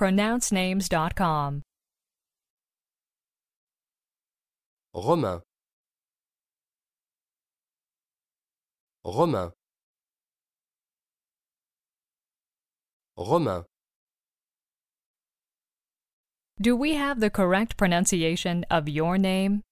pronouncenames.com. Romain. Romain. Romain. Do we have the correct pronunciation of your name?